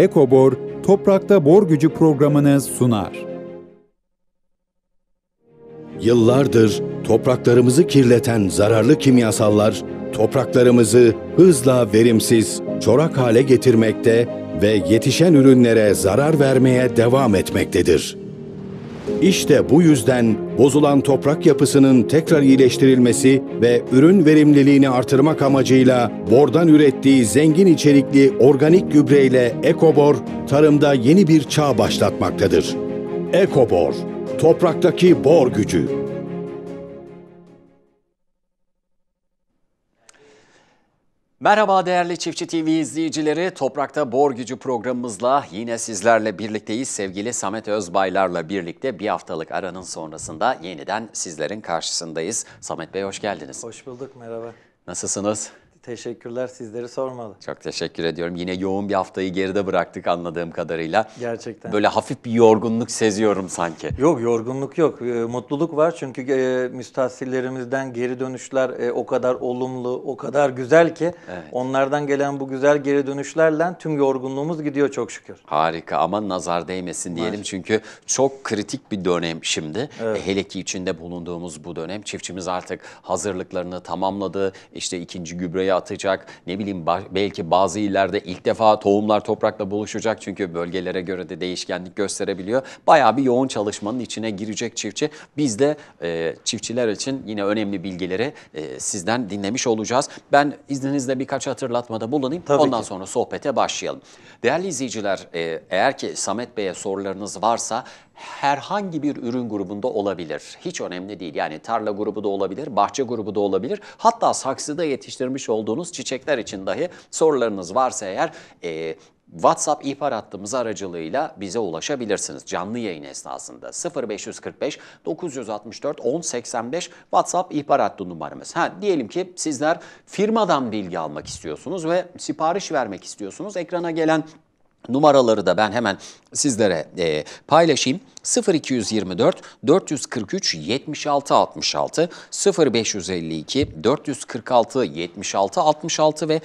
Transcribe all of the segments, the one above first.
Ekobor, Toprakta Bor Gücü programını sunar. Yıllardır topraklarımızı kirleten zararlı kimyasallar topraklarımızı hızla verimsiz, çorak hale getirmekte ve yetişen ürünlere zarar vermeye devam etmektedir. İşte bu yüzden bozulan toprak yapısının tekrar iyileştirilmesi ve ürün verimliliğini artırmak amacıyla bordan ürettiği zengin içerikli organik gübreyle ekobor tarımda yeni bir çağ başlatmaktadır. Ekobor, topraktaki bor gücü. Merhaba değerli Çiftçi TV izleyicileri. Toprakta Bor Gücü programımızla yine sizlerle birlikteyiz. Sevgili Samet Özbaylar'la birlikte bir haftalık aranın sonrasında yeniden sizlerin karşısındayız. Samet Bey hoş geldiniz. Hoş bulduk merhaba. Nasılsınız? Teşekkürler sizleri sormalı. Çok teşekkür ediyorum. Yine yoğun bir haftayı geride bıraktık anladığım kadarıyla. Gerçekten. Böyle hafif bir yorgunluk seziyorum sanki. Yok yorgunluk yok. Ee, mutluluk var çünkü e, müstahsillerimizden geri dönüşler e, o kadar olumlu, o kadar güzel ki evet. onlardan gelen bu güzel geri dönüşlerle tüm yorgunluğumuz gidiyor çok şükür. Harika ama nazar değmesin diyelim Maşallah. çünkü çok kritik bir dönem şimdi. E, evet. hele ki içinde bulunduğumuz bu dönem çiftçimiz artık hazırlıklarını tamamladı. İşte ikinci gübreyi ortaya atacak. Ne bileyim belki bazı illerde ilk defa tohumlar toprakla buluşacak çünkü bölgelere göre de değişkenlik gösterebiliyor. Bayağı bir yoğun çalışmanın içine girecek çiftçi. Biz de e, çiftçiler için yine önemli bilgileri e, sizden dinlemiş olacağız. Ben izninizle birkaç hatırlatmada bulunayım. Tabii Ondan ki. sonra sohbete başlayalım. Değerli izleyiciler e, eğer ki Samet Bey'e sorularınız varsa herhangi bir ürün grubunda olabilir. Hiç önemli değil. Yani tarla grubu da olabilir, bahçe grubu da olabilir. Hatta saksıda yetiştirmiş olduğunuz çiçekler için dahi sorularınız varsa eğer e, WhatsApp ihbar hattımız aracılığıyla bize ulaşabilirsiniz canlı yayın esnasında 0545 964 1085 WhatsApp ihbar hattı numaramız. Ha diyelim ki sizler firmadan bilgi almak istiyorsunuz ve sipariş vermek istiyorsunuz. Ekrana gelen numaraları da ben hemen sizlere e, paylaşayım. 0224 443 76 66 0552 446 76 66 ve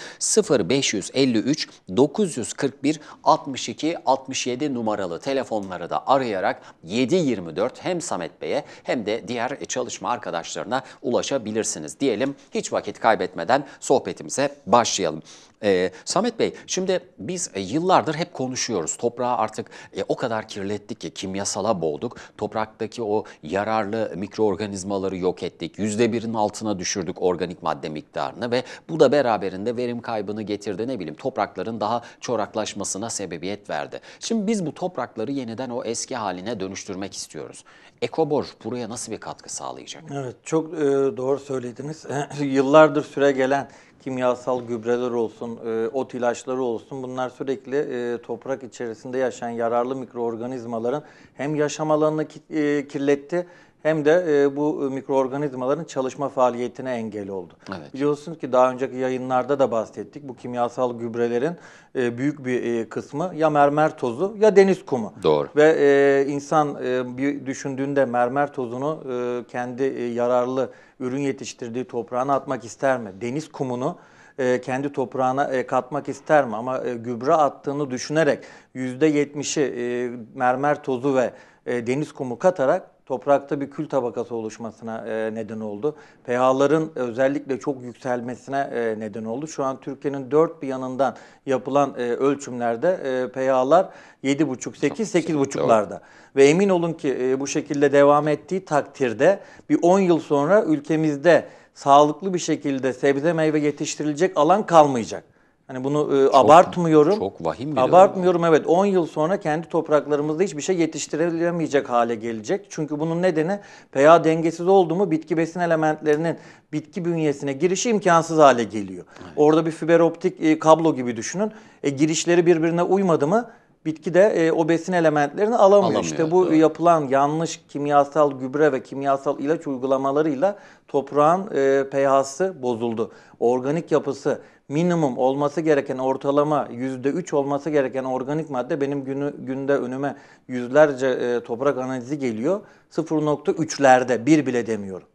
0553 941 62 67 numaralı telefonları da arayarak 724 hem Samet Bey'e hem de diğer çalışma arkadaşlarına ulaşabilirsiniz diyelim. Hiç vakit kaybetmeden sohbetimize başlayalım. Ee, Samet Bey, şimdi biz e, yıllardır hep konuşuyoruz. Toprağı artık e, o kadar kirlettik ki kimyasal sala boğduk. Topraktaki o yararlı mikroorganizmaları yok ettik. yüzde birin altına düşürdük organik madde miktarını ve bu da beraberinde verim kaybını getirdi. Ne bileyim toprakların daha çoraklaşmasına sebebiyet verdi. Şimdi biz bu toprakları yeniden o eski haline dönüştürmek istiyoruz. Ekobor buraya nasıl bir katkı sağlayacak? Evet çok e, doğru söylediniz. Yıllardır süre gelen kimyasal gübreler olsun, e, ot ilaçları olsun bunlar sürekli e, toprak içerisinde yaşayan yararlı mikroorganizmaların hem yaşam alanını ki, e, kirletti hem de e, bu e, mikroorganizmaların çalışma faaliyetine engel oldu. Evet. Biliyorsunuz ki daha önceki yayınlarda da bahsettik. Bu kimyasal gübrelerin e, büyük bir e, kısmı ya mermer tozu ya deniz kumu. Doğru. Ve e, insan e, bir düşündüğünde mermer tozunu e, kendi e, yararlı ürün yetiştirdiği toprağına atmak ister mi? Deniz kumunu e, kendi toprağına e, katmak ister mi? Ama e, gübre attığını düşünerek %70'i e, mermer tozu ve e, deniz kumu katarak toprakta bir kül tabakası oluşmasına e, neden oldu. pH'ların özellikle çok yükselmesine e, neden oldu. Şu an Türkiye'nin dört bir yanından yapılan e, ölçümlerde e, pH'lar 7,5, 8, buçuklarda Ve emin olun ki e, bu şekilde devam ettiği takdirde bir 10 yıl sonra ülkemizde sağlıklı bir şekilde sebze meyve yetiştirilecek alan kalmayacak. Hani bunu e, çok, abartmıyorum. Çok vahim bir Abartmıyorum yani. evet. 10 yıl sonra kendi topraklarımızda hiçbir şey yetiştirilemeyecek hale gelecek. Çünkü bunun nedeni pH dengesiz oldu mu bitki besin elementlerinin bitki bünyesine girişi imkansız hale geliyor. Evet. Orada bir fiber optik e, kablo gibi düşünün. E, girişleri birbirine uymadı mı bitki de e, o besin elementlerini alamıyor. alamıyor işte bu doğru. yapılan yanlış kimyasal gübre ve kimyasal ilaç uygulamalarıyla toprağın e, pH'sı bozuldu. Organik yapısı minimum olması gereken ortalama %3 olması gereken organik madde benim günü, günde önüme yüzlerce e, toprak analizi geliyor. 0.3'lerde bir bile demiyorum.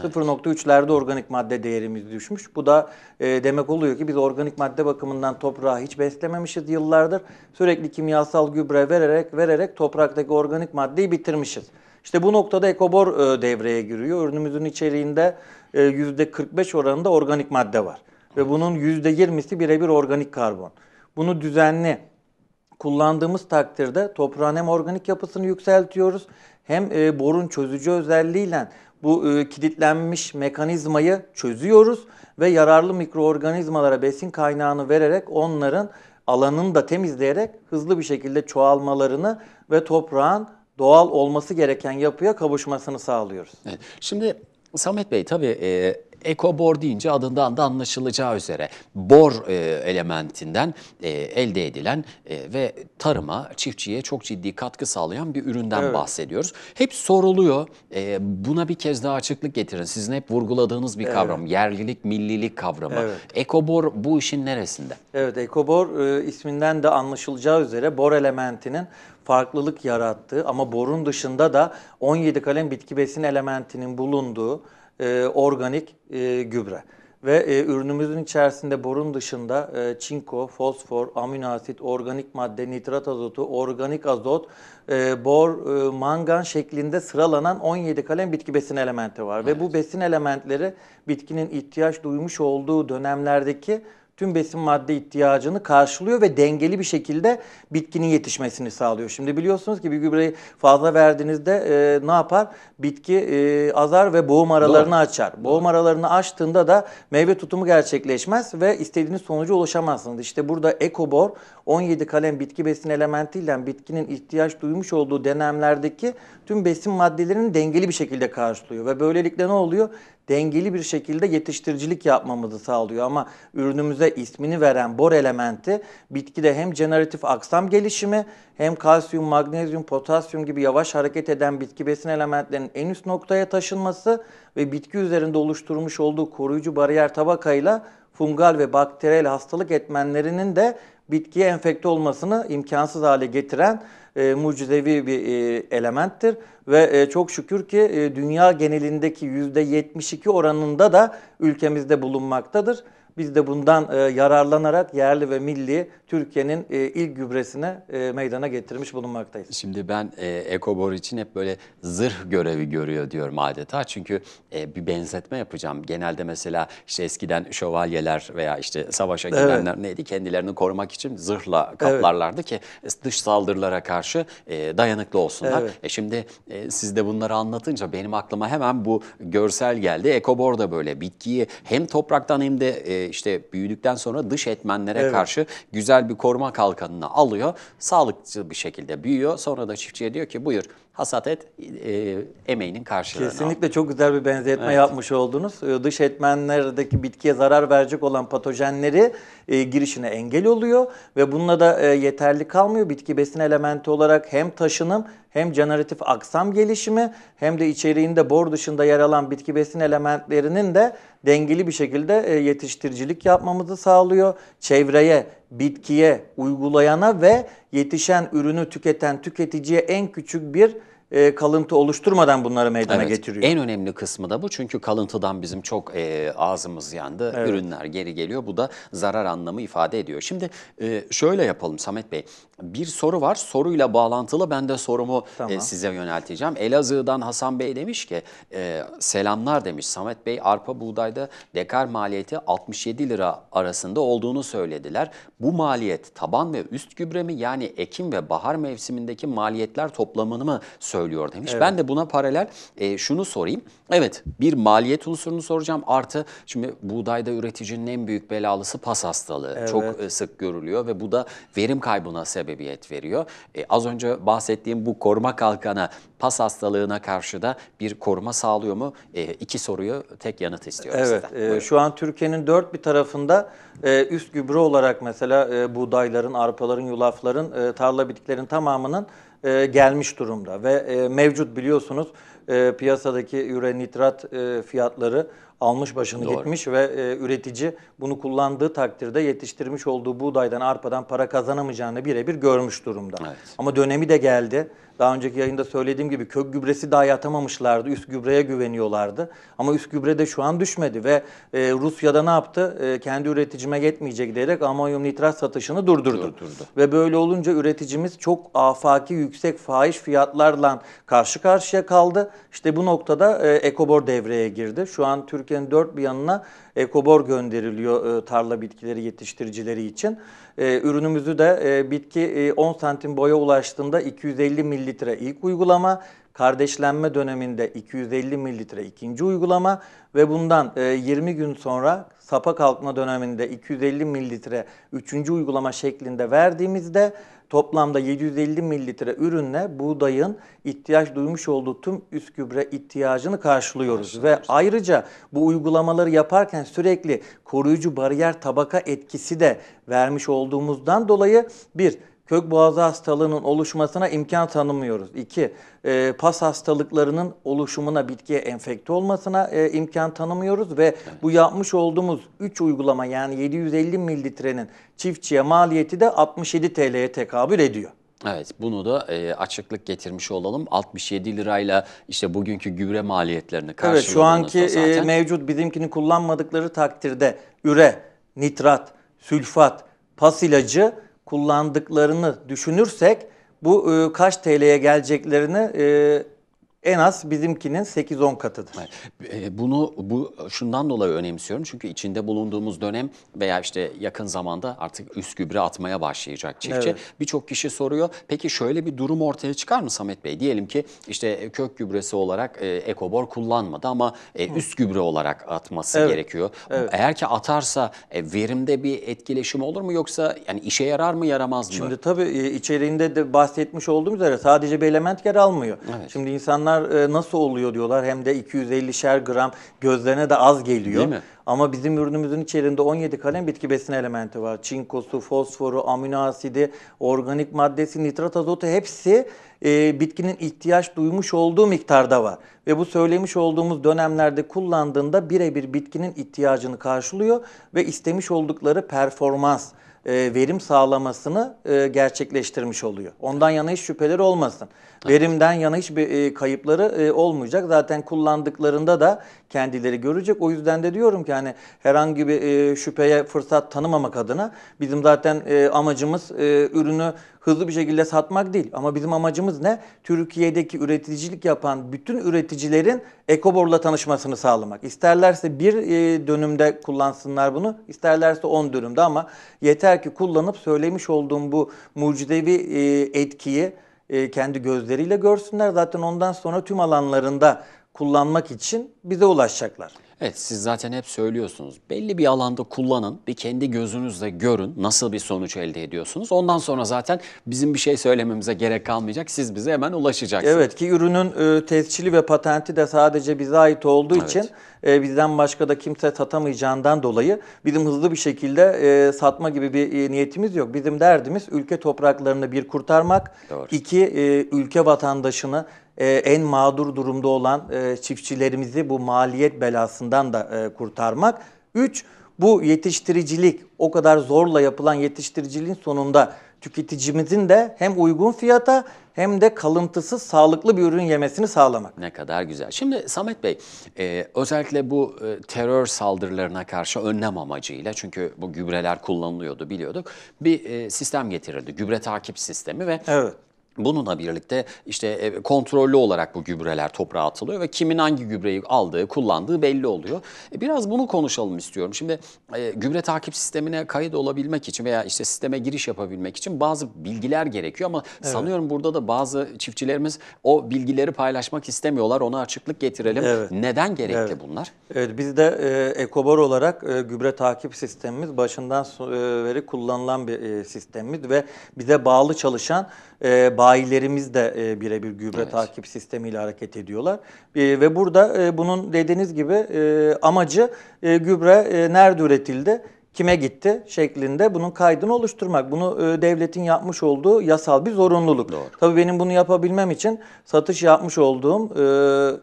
Evet. 0.3'lerde organik madde değerimiz düşmüş. Bu da e, demek oluyor ki biz organik madde bakımından toprağı hiç beslememişiz yıllardır. Sürekli kimyasal gübre vererek vererek topraktaki organik maddeyi bitirmişiz. İşte bu noktada ekobor e, devreye giriyor. Ürünümüzün içeriğinde e, %45 oranında organik madde var ve bunun %20'si birebir organik karbon. Bunu düzenli kullandığımız takdirde toprağın hem organik yapısını yükseltiyoruz hem e, borun çözücü özelliğiyle bu e, kilitlenmiş mekanizmayı çözüyoruz ve yararlı mikroorganizmalara besin kaynağını vererek onların alanını da temizleyerek hızlı bir şekilde çoğalmalarını ve toprağın doğal olması gereken yapıya kavuşmasını sağlıyoruz. Evet. Şimdi Samet Bey tabii e, Ekobor deyince adından da anlaşılacağı üzere bor e, elementinden e, elde edilen e, ve tarıma, çiftçiye çok ciddi katkı sağlayan bir üründen evet. bahsediyoruz. Hep soruluyor. E, buna bir kez daha açıklık getirin. Sizin hep vurguladığınız bir evet. kavram. Yerlilik, millilik kavramı. Evet. Ekobor bu işin neresinde? Evet, ekobor e, isminden de anlaşılacağı üzere bor elementinin farklılık yarattığı ama borun dışında da 17 kalem bitki besin elementinin bulunduğu e, organik e, gübre. Ve e, ürünümüzün içerisinde borun dışında e, çinko, fosfor, amino asit, organik madde, nitrat azotu, organik azot, e, bor, e, mangan şeklinde sıralanan 17 kalem bitki besin elementi var. Evet. Ve bu besin elementleri bitkinin ihtiyaç duymuş olduğu dönemlerdeki tüm besin madde ihtiyacını karşılıyor ve dengeli bir şekilde bitkinin yetişmesini sağlıyor. Şimdi biliyorsunuz ki bir gübreyi fazla verdiğinizde e, ne yapar? Bitki e, azar ve boğum aralarını Doğru. açar. Boğum Doğru. aralarını açtığında da meyve tutumu gerçekleşmez ve istediğiniz sonucu ulaşamazsınız. İşte burada ekobor 17 kalem bitki besin elementiyle bitkinin ihtiyaç duymuş olduğu denemlerdeki tüm besin maddelerini dengeli bir şekilde karşılıyor ve böylelikle ne oluyor? dengeli bir şekilde yetiştiricilik yapmamızı sağlıyor. Ama ürünümüze ismini veren bor elementi bitkide hem generatif aksam gelişimi hem kalsiyum, magnezyum, potasyum gibi yavaş hareket eden bitki besin elementlerinin en üst noktaya taşınması ve bitki üzerinde oluşturmuş olduğu koruyucu bariyer tabakayla fungal ve bakteriyel hastalık etmenlerinin de bitkiye enfekte olmasını imkansız hale getiren e, mucizevi bir e, elementtir ve e, çok şükür ki e, dünya genelindeki %72 oranında da ülkemizde bulunmaktadır. Biz de bundan e, yararlanarak yerli ve milli Türkiye'nin e, ilk gübresine e, meydana getirmiş bulunmaktayız. Şimdi ben e, ekobor için hep böyle zırh görevi görüyor diyorum adeta. Çünkü e, bir benzetme yapacağım. Genelde mesela işte eskiden şövalyeler veya işte savaşa gidenler evet. neydi? Kendilerini korumak için zırhla kaplarlardı evet. ki dış saldırılara karşı e, dayanıklı olsunlar. Evet. E şimdi e, siz de bunları anlatınca benim aklıma hemen bu görsel geldi. Ekobor da böyle bitkiyi hem topraktan hem de e, e, işte büyüdükten sonra dış etmenlere evet. karşı güzel bir koruma kalkanını alıyor. Sağlıklı bir şekilde büyüyor. Sonra da çiftçiye diyor ki buyur hasat et e, emeğinin karşılığını. Kesinlikle al. çok güzel bir benzetme evet. yapmış oldunuz. E, dış etmenlerdeki bitkiye zarar verecek olan patojenleri e, girişine engel oluyor ve bununla da e, yeterli kalmıyor. Bitki besin elementi olarak hem taşınım hem generatif aksam gelişimi hem de içeriğinde bor dışında yer alan bitki besin elementlerinin de dengeli bir şekilde e, yetiştiricilik yapmamızı sağlıyor. Çevreye bitkiye uygulayana ve yetişen ürünü tüketen tüketiciye en küçük bir e, kalıntı oluşturmadan bunları meydana evet, getiriyor. En önemli kısmı da bu çünkü kalıntıdan bizim çok e, ağzımız yandı. Evet. Ürünler geri geliyor. Bu da zarar anlamı ifade ediyor. Şimdi e, şöyle yapalım Samet Bey bir soru var. Soruyla bağlantılı ben de sorumu e, tamam. e, size yönelteceğim. Elazığ'dan Hasan Bey demiş ki e, selamlar demiş. Samet Bey arpa buğdayda dekar maliyeti 67 lira arasında olduğunu söylediler. Bu maliyet taban ve üst gübre mi yani ekim ve bahar mevsimindeki maliyetler toplamını mı söylüyor demiş. Evet. Ben de buna paralel e, şunu sorayım. Evet bir maliyet unsurunu soracağım. Artı şimdi buğdayda üreticinin en büyük belalısı pas hastalığı. Evet. Çok e, sık görülüyor ve bu da verim kaybına sebep sebebiyet veriyor. E, az önce bahsettiğim bu koruma kalkanı pas hastalığına karşı da bir koruma sağlıyor mu? E, iki soruyu tek yanıt istiyorum evet, sizden. Evet şu an Türkiye'nin dört bir tarafında e, üst gübre olarak mesela e, buğdayların, arpaların, yulafların, e, tarla bitkilerin tamamının e, gelmiş durumda ve e, mevcut biliyorsunuz e, piyasadaki üre nitrat e, fiyatları almış başını Doğru. gitmiş ve e, üretici bunu kullandığı takdirde yetiştirmiş olduğu buğdaydan, arpadan para kazanamayacağını birebir görmüş durumda. Evet. Ama dönemi de geldi. Daha önceki yayında söylediğim gibi kök gübresi dahi atamamışlardı. Üst gübreye güveniyorlardı. Ama üst gübre de şu an düşmedi ve e, Rusya'da ne yaptı? E, kendi üreticime yetmeyecek diyerek amonyum nitrat satışını durdurdu. durdurdu. Ve böyle olunca üreticimiz çok afaki yüksek fahiş fiyatlarla karşı karşıya kaldı. İşte bu noktada e, ekobor devreye girdi. Şu an Türkiye'nin dört bir yanına ekobor gönderiliyor e, tarla bitkileri yetiştiricileri için. E, ürünümüzü de e, bitki e, 10 santim boya ulaştığında 250 mililitre ilk uygulama, kardeşlenme döneminde 250 mililitre ikinci uygulama ve bundan 20 e, gün sonra sapa kalkma döneminde 250 mililitre üçüncü uygulama şeklinde verdiğimizde Toplamda 750 mililitre ürünle buğdayın ihtiyaç duymuş olduğu tüm üst gübre ihtiyacını karşılıyoruz. Ve ayrıca bu uygulamaları yaparken sürekli koruyucu bariyer tabaka etkisi de vermiş olduğumuzdan dolayı bir kök boğazı hastalığının oluşmasına imkan tanımıyoruz. İki, e, pas hastalıklarının oluşumuna, bitkiye enfekte olmasına e, imkan tanımıyoruz ve evet. bu yapmış olduğumuz 3 uygulama yani 750 mililitrenin çiftçiye maliyeti de 67 TL'ye tekabül ediyor. Evet bunu da e, açıklık getirmiş olalım. 67 lirayla işte bugünkü gübre maliyetlerini karşıladığınızda Evet şu anki e, zaten... e, mevcut bizimkini kullanmadıkları takdirde üre, nitrat, sülfat, pas ilacı kullandıklarını düşünürsek bu e, kaç TL'ye geleceklerini e, en az bizimkinin 8-10 katıdır. Ee, bunu bu şundan dolayı önemsiyorum çünkü içinde bulunduğumuz dönem veya işte yakın zamanda artık üst gübre atmaya başlayacak çiftçi. Evet. Birçok kişi soruyor peki şöyle bir durum ortaya çıkar mı Samet Bey? Diyelim ki işte e, kök gübresi olarak e, ekobor kullanmadı ama e, üst gübre olarak atması evet. gerekiyor. Evet. Eğer ki atarsa e, verimde bir etkileşim olur mu yoksa yani işe yarar mı yaramaz mı? Şimdi tabii e, içeriğinde de bahsetmiş olduğumuz üzere sadece bir element yer almıyor. Evet. Şimdi insanlar bunlar e, nasıl oluyor diyorlar. Hem de 250'şer gram gözlerine de az geliyor. Değil mi? Ama bizim ürünümüzün içerisinde 17 kalem bitki besin elementi var. Çinkosu, fosforu, amino asidi, organik maddesi, nitrat azotu hepsi e, bitkinin ihtiyaç duymuş olduğu miktarda var. Ve bu söylemiş olduğumuz dönemlerde kullandığında birebir bitkinin ihtiyacını karşılıyor ve istemiş oldukları performans e, verim sağlamasını e, gerçekleştirmiş oluyor. Ondan yana hiç şüpheler olmasın. Verimden yana hiçbir e, kayıpları olmayacak. Zaten kullandıklarında da kendileri görecek. O yüzden de diyorum ki hani herhangi bir şüpheye fırsat tanımamak adına bizim zaten amacımız ürünü hızlı bir şekilde satmak değil. Ama bizim amacımız ne? Türkiye'deki üreticilik yapan bütün üreticilerin ekoborla tanışmasını sağlamak. İsterlerse bir e, dönümde kullansınlar bunu, isterlerse 10 dönümde ama yeter ki kullanıp söylemiş olduğum bu mucizevi e, etkiyi e, kendi gözleriyle görsünler. Zaten ondan sonra tüm alanlarında kullanmak için bize ulaşacaklar. Evet siz zaten hep söylüyorsunuz. Belli bir alanda kullanın, bir kendi gözünüzle görün nasıl bir sonuç elde ediyorsunuz. Ondan sonra zaten bizim bir şey söylememize gerek kalmayacak. Siz bize hemen ulaşacaksınız. Evet ki ürünün e, tescili ve patenti de sadece bize ait olduğu evet. için e, bizden başka da kimse satamayacağından dolayı bizim hızlı bir şekilde e, satma gibi bir e, niyetimiz yok. Bizim derdimiz ülke topraklarını bir kurtarmak, Doğru. iki e, ülke vatandaşını e, en mağdur durumda olan e, çiftçilerimizi bu maliyet belasından da e, kurtarmak. Üç, bu yetiştiricilik o kadar zorla yapılan yetiştiriciliğin sonunda tüketicimizin de hem uygun fiyata hem de kalıntısız sağlıklı bir ürün yemesini sağlamak. Ne kadar güzel. Şimdi Samet Bey e, özellikle bu e, terör saldırılarına karşı önlem amacıyla çünkü bu gübreler kullanılıyordu biliyorduk bir e, sistem getirildi. Gübre takip sistemi ve evet. Bununla birlikte işte e, kontrollü olarak bu gübreler toprağa atılıyor ve kimin hangi gübreyi aldığı, kullandığı belli oluyor. E, biraz bunu konuşalım istiyorum. Şimdi e, gübre takip sistemine kayıt olabilmek için veya işte sisteme giriş yapabilmek için bazı bilgiler gerekiyor ama evet. sanıyorum burada da bazı çiftçilerimiz o bilgileri paylaşmak istemiyorlar. Ona açıklık getirelim. Evet. Neden gerekli evet. bunlar? Evet biz de e, olarak gübre takip sistemimiz başından beri kullanılan bir e, sistemimiz ve bize bağlı çalışan e, bayilerimiz de e, birebir gübre evet. takip sistemiyle hareket ediyorlar. E, ve burada e, bunun dediğiniz gibi e, amacı e, gübre e, nerede üretildi? kime gitti şeklinde bunun kaydını oluşturmak. Bunu e, devletin yapmış olduğu yasal bir zorunluluk. Doğru. Tabii benim bunu yapabilmem için satış yapmış olduğum e,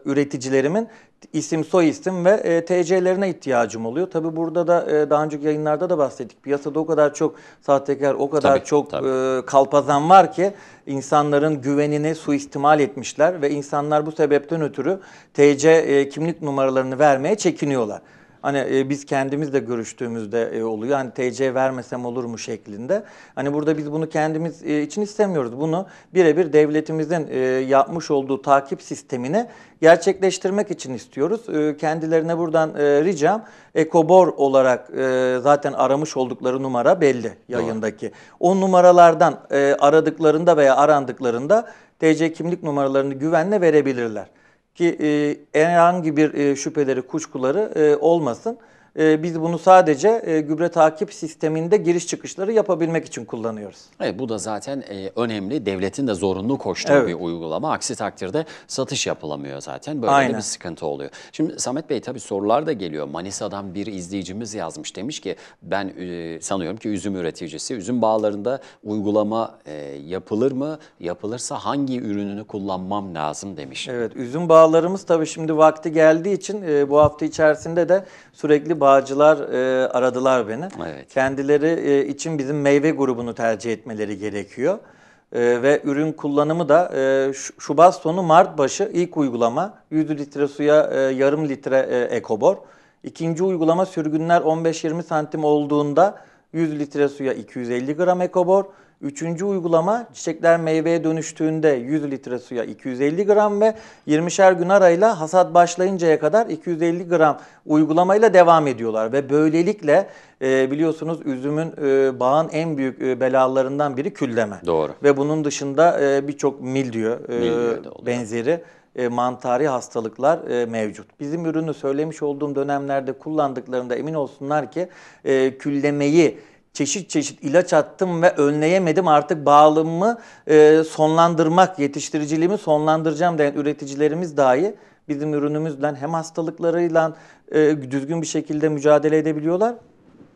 üreticilerimin isim, soy isim ve e, TC'lerine ihtiyacım oluyor. Tabii burada da e, daha önceki yayınlarda da bahsettik. Piyasada o kadar çok sahtekar, o kadar tabii, çok tabii. E, kalpazan var ki insanların güvenini suistimal etmişler ve insanlar bu sebepten ötürü TC e, kimlik numaralarını vermeye çekiniyorlar. Hani e, biz kendimiz de görüştüğümüzde e, oluyor. Hani TC vermesem olur mu şeklinde. Hani burada biz bunu kendimiz e, için istemiyoruz. Bunu birebir devletimizin e, yapmış olduğu takip sistemine gerçekleştirmek için istiyoruz. E, kendilerine buradan e, ricam Ekobor olarak e, zaten aramış oldukları numara belli yayındaki. Doğru. O numaralardan e, aradıklarında veya arandıklarında TC kimlik numaralarını güvenle verebilirler ki e, herhangi bir e, şüpheleri, kuşkuları e, olmasın. E, biz bunu sadece e, gübre takip sisteminde giriş çıkışları yapabilmek için kullanıyoruz. Evet, bu da zaten e, önemli. Devletin de zorunlu koştuğu evet. bir uygulama. Aksi takdirde satış yapılamıyor zaten. Böyle Aynen. bir sıkıntı oluyor. Şimdi Samet Bey tabii sorular da geliyor. Manisa'dan bir izleyicimiz yazmış. Demiş ki ben e, sanıyorum ki üzüm üreticisi. Üzüm bağlarında uygulama e, yapılır mı? Yapılırsa hangi ürününü kullanmam lazım demiş. Evet üzüm bağlarımız tabii şimdi vakti geldiği için e, bu hafta içerisinde de sürekli bağ şifacılar e, aradılar beni. Evet. Kendileri e, için bizim meyve grubunu tercih etmeleri gerekiyor. E, ve ürün kullanımı da e, Şubat sonu Mart başı ilk uygulama 100 litre suya e, yarım litre e, ekobor. İkinci uygulama sürgünler 15-20 santim olduğunda 100 litre suya 250 gram ekobor. Üçüncü uygulama çiçekler meyveye dönüştüğünde 100 litre suya 250 gram ve 20'şer gün arayla hasat başlayıncaya kadar 250 gram uygulamayla devam ediyorlar. Ve böylelikle e, biliyorsunuz üzümün e, bağın en büyük e, belalarından biri külleme. Doğru. Ve bunun dışında e, birçok diyor. e, milyö benzeri e, mantari hastalıklar e, mevcut. Bizim ürünü söylemiş olduğum dönemlerde kullandıklarında emin olsunlar ki e, küllemeyi çeşit çeşit ilaç attım ve önleyemedim artık bağlımı e, sonlandırmak, yetiştiriciliğimi sonlandıracağım diyen üreticilerimiz dahi bizim ürünümüzden hem hastalıklarıyla e, düzgün bir şekilde mücadele edebiliyorlar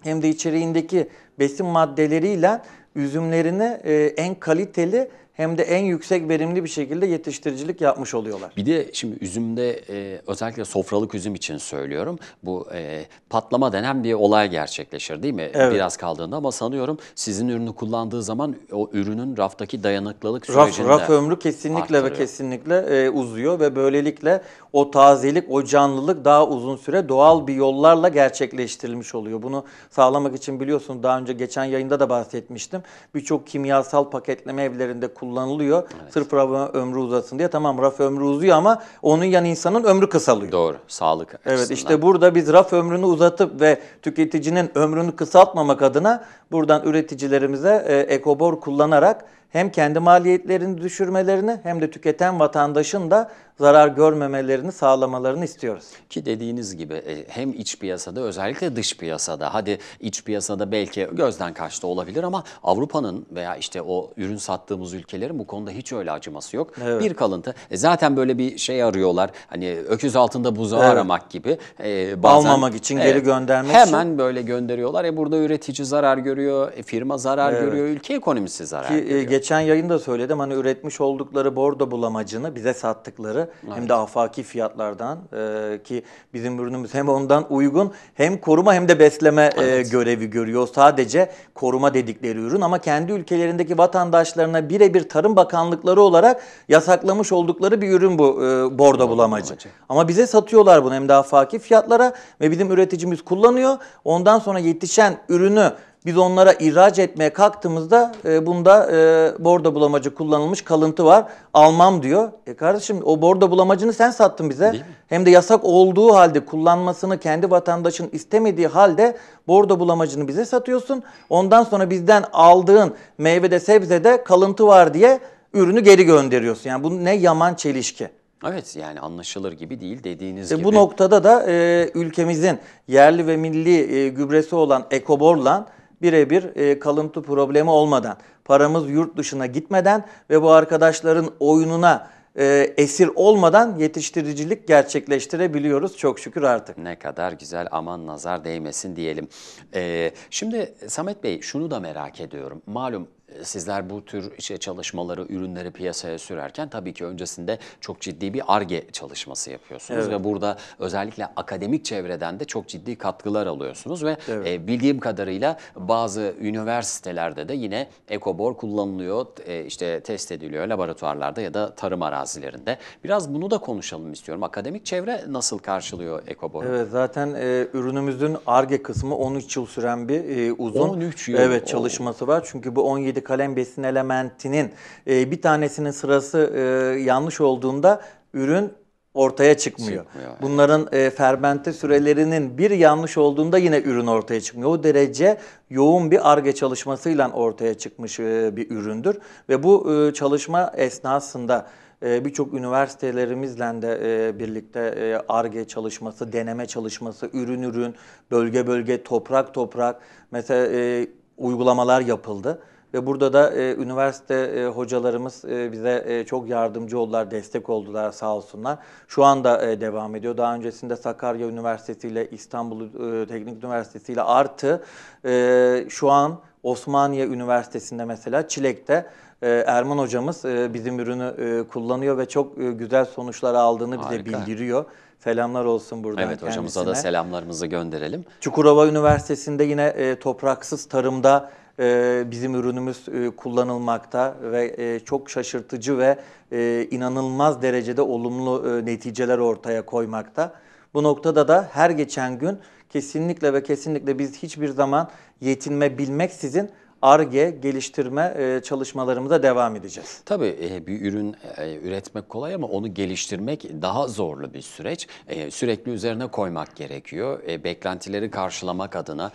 hem de içeriğindeki besin maddeleriyle üzümlerini e, en kaliteli hem de en yüksek verimli bir şekilde yetiştiricilik yapmış oluyorlar. Bir de şimdi üzümde e, özellikle sofralık üzüm için söylüyorum. Bu e, patlama denen bir olay gerçekleşir değil mi? Evet. Biraz kaldığında ama sanıyorum sizin ürünü kullandığı zaman o ürünün raftaki dayanıklılık sürecinde Raf, raf ömrü kesinlikle artırıyor. ve kesinlikle e, uzuyor ve böylelikle o tazelik, o canlılık daha uzun süre doğal bir yollarla gerçekleştirilmiş oluyor. Bunu sağlamak için biliyorsun daha önce geçen yayında da bahsetmiştim. Birçok kimyasal paketleme evlerinde kullanılıyor. Evet. Sırf raf ömrü uzasın diye. Tamam raf ömrü uzuyor ama onun yan insanın ömrü kısalıyor. Doğru. Sağlık açısından. Evet işte burada biz raf ömrünü uzatıp ve tüketicinin ömrünü kısaltmamak adına buradan üreticilerimize e, ekobor kullanarak hem kendi maliyetlerini düşürmelerini hem de tüketen vatandaşın da zarar görmemelerini sağlamalarını istiyoruz. Ki dediğiniz gibi e, hem iç piyasada özellikle dış piyasada hadi iç piyasada belki gözden kaçta olabilir ama Avrupa'nın veya işte o ürün sattığımız ülkelerin bu konuda hiç öyle acıması yok. Evet. Bir kalıntı e, zaten böyle bir şey arıyorlar hani öküz altında buzağı evet. aramak gibi. E, bazen, Almamak için geri göndermek hemen için. Hemen böyle gönderiyorlar. E burada üretici zarar görüyor, e, firma zarar evet. görüyor, ülke ekonomisi zarar Ki, görüyor geçen yayında söyledim hani üretmiş oldukları bordo bulamacını bize sattıkları evet. hem de afaki fiyatlardan e, ki bizim ürünümüz hem ondan uygun hem koruma hem de besleme e, evet. e, görevi görüyor. Sadece koruma dedikleri ürün ama kendi ülkelerindeki vatandaşlarına birebir Tarım Bakanlıkları olarak yasaklamış oldukları bir ürün bu e, bordo bulamacı. Ama bize satıyorlar bunu hem de afaki fiyatlara ve bizim üreticimiz kullanıyor. Ondan sonra yetişen ürünü biz onlara ihraç etmeye kalktığımızda e, bunda e, bordo bulamacı kullanılmış kalıntı var. Almam diyor. E kardeşim o bordo bulamacını sen sattın bize. Hem de yasak olduğu halde kullanmasını kendi vatandaşın istemediği halde bordo bulamacını bize satıyorsun. Ondan sonra bizden aldığın meyvede sebzede kalıntı var diye ürünü geri gönderiyorsun. Yani bu ne yaman çelişki. Evet yani anlaşılır gibi değil dediğiniz e, gibi. Bu noktada da e, ülkemizin yerli ve milli e, gübresi olan ekoborla birebir e, kalıntı problemi olmadan, paramız yurt dışına gitmeden ve bu arkadaşların oyununa e, esir olmadan yetiştiricilik gerçekleştirebiliyoruz çok şükür artık. Ne kadar güzel aman nazar değmesin diyelim. Ee, şimdi Samet Bey şunu da merak ediyorum. Malum sizler bu tür işte çalışmaları, ürünleri piyasaya sürerken tabii ki öncesinde çok ciddi bir ARGE çalışması yapıyorsunuz evet. ve burada özellikle akademik çevreden de çok ciddi katkılar alıyorsunuz ve evet. e, bildiğim kadarıyla bazı üniversitelerde de yine ekobor kullanılıyor, e, işte test ediliyor laboratuvarlarda ya da tarım arazilerinde. Biraz bunu da konuşalım istiyorum. Akademik çevre nasıl karşılıyor ekoboru? Evet zaten e, ürünümüzün ARGE kısmı 13 yıl süren bir e, uzun 13 yıl. Evet çalışması var. Çünkü bu 17 kalem besin elementinin e, bir tanesinin sırası e, yanlış olduğunda ürün ortaya çıkmıyor. çıkmıyor yani. Bunların e, fermente sürelerinin bir yanlış olduğunda yine ürün ortaya çıkmıyor. O derece yoğun bir arge çalışmasıyla ortaya çıkmış e, bir üründür ve bu e, çalışma esnasında e, birçok üniversitelerimizle de e, birlikte e, ARGE çalışması, deneme çalışması, ürün ürün, bölge bölge, toprak toprak mesela uygulamalar yapıldı. Ve burada da e, üniversite e, hocalarımız e, bize e, çok yardımcı oldular, destek oldular sağ olsunlar. Şu anda e, devam ediyor. Daha öncesinde Sakarya Üniversitesi ile İstanbul e, Teknik Üniversitesi ile artı e, şu an Osmaniye Üniversitesi'nde mesela Çilek'te e, Erman hocamız e, bizim ürünü e, kullanıyor ve çok güzel sonuçlar aldığını bize bildiriyor. Selamlar olsun buradan Evet kendisine. hocamıza da selamlarımızı gönderelim. Çukurova Üniversitesi'nde yine topraksız tarımda ee, bizim ürünümüz e, kullanılmakta ve e, çok şaşırtıcı ve e, inanılmaz derecede olumlu neticeler ortaya koymakta. Bu noktada da her geçen gün kesinlikle ve kesinlikle biz hiçbir zaman yetinme bilmeksizin ARGE geliştirme e, çalışmalarımıza devam edeceğiz. Tabii e, bir ürün e, üretmek kolay ama onu geliştirmek daha zorlu bir süreç. E, sürekli üzerine koymak gerekiyor. beklentileri karşılamak adına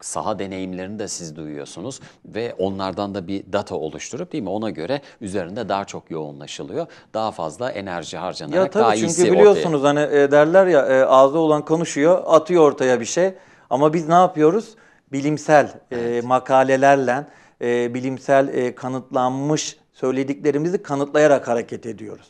saha deneyimlerini de siz duyuyorsunuz ve onlardan da bir data oluşturup değil mi ona göre üzerinde daha çok yoğunlaşılıyor. Daha fazla enerji harcanarak ya, tabii, daha iyisi Çünkü biliyorsunuz ortaya. hani derler ya e, ağzı olan konuşuyor atıyor ortaya bir şey ama biz ne yapıyoruz? bilimsel e, evet. e, makalelerle, e, bilimsel e, kanıtlanmış söylediklerimizi kanıtlayarak hareket ediyoruz.